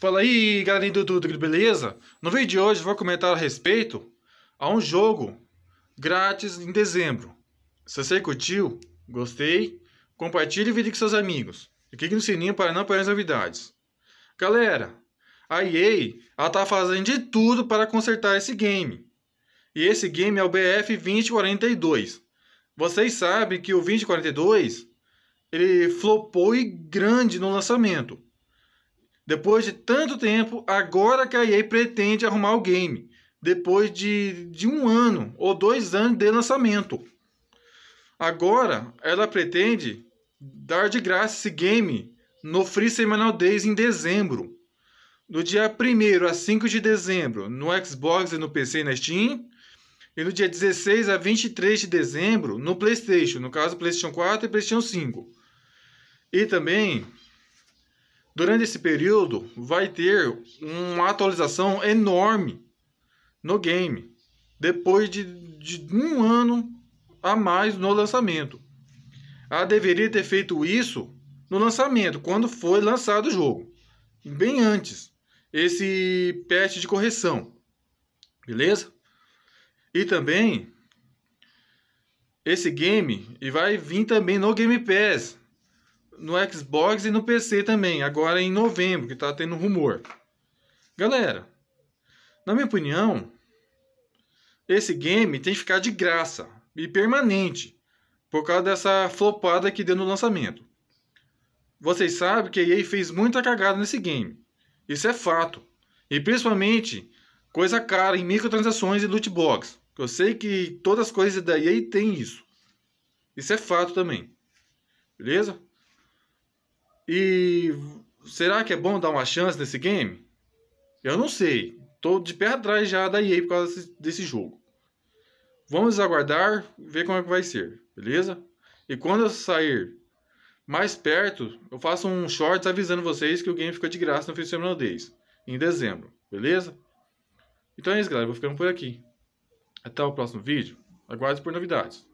Fala aí, galerinha do Dudu, beleza? No vídeo de hoje vou comentar a respeito a um jogo grátis em dezembro. Se você curtiu, gostei, compartilhe o vídeo com seus amigos e clique no sininho para não perder as novidades. Galera, a EA ela tá fazendo de tudo para consertar esse game. E esse game é o BF 2042. Vocês sabem que o 2042 ele flopou e grande no lançamento. Depois de tanto tempo, agora que a EA pretende arrumar o game. Depois de, de um ano ou dois anos de lançamento. Agora, ela pretende dar de graça esse game no Free Semanal Days em dezembro. No dia 1 a 5 de dezembro, no Xbox e no PC e na Steam. E no dia 16 a 23 de dezembro, no PlayStation, no caso PlayStation 4 e PlayStation 5. E também Durante esse período, vai ter uma atualização enorme no game, depois de, de um ano a mais no lançamento. A deveria ter feito isso no lançamento, quando foi lançado o jogo, bem antes esse patch de correção, beleza? E também esse game e vai vir também no Game Pass no Xbox e no PC também, agora em novembro, que tá tendo rumor. Galera, na minha opinião, esse game tem que ficar de graça e permanente por causa dessa flopada que deu no lançamento. Vocês sabem que a EA fez muita cagada nesse game. Isso é fato. E principalmente coisa cara em microtransações e loot box. Eu sei que todas as coisas da EA tem isso. Isso é fato também. Beleza? E será que é bom dar uma chance nesse game? Eu não sei. Tô de pé atrás já da EA por causa desse, desse jogo. Vamos aguardar, ver como é que vai ser, beleza? E quando eu sair mais perto, eu faço um short avisando vocês que o game fica de graça no Festival Days, em dezembro, beleza? Então é isso, galera. Vou ficando por aqui. Até o próximo vídeo. Aguardo por novidades.